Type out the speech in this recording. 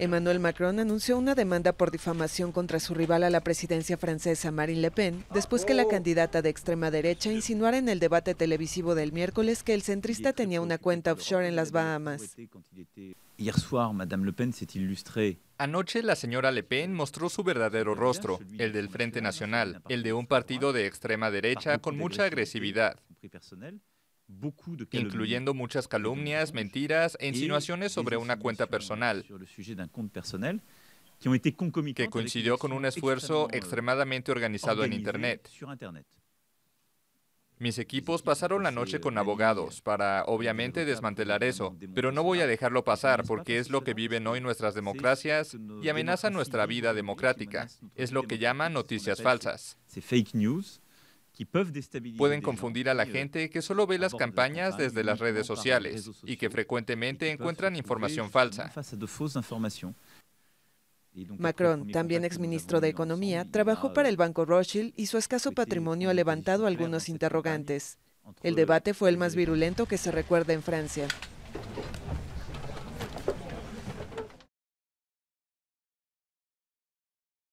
Emmanuel Macron anunció una demanda por difamación contra su rival a la presidencia francesa Marine Le Pen, después que la oh. candidata de extrema derecha insinuara en el debate televisivo del miércoles que el centrista tenía una cuenta offshore en las Bahamas. Anoche la señora Le Pen mostró su verdadero rostro, el del Frente Nacional, el de un partido de extrema derecha con mucha agresividad incluyendo muchas calumnias, mentiras e insinuaciones sobre una cuenta personal que coincidió con un esfuerzo euh, extremadamente organizado en Internet. Mis equipos pasaron la noche con euh, abogados para, obviamente, desmantelar eso, pero no voy a dejarlo pasar porque es lo que viven hoy nuestras democracias y amenaza nuestra vida democrática. Es lo que llaman noticias falsas. Pueden confundir a la gente que solo ve las campañas desde las redes sociales y que frecuentemente encuentran información falsa. Macron, también exministro de Economía, trabajó para el Banco Rothschild y su escaso patrimonio ha levantado algunos interrogantes. El debate fue el más virulento que se recuerda en Francia.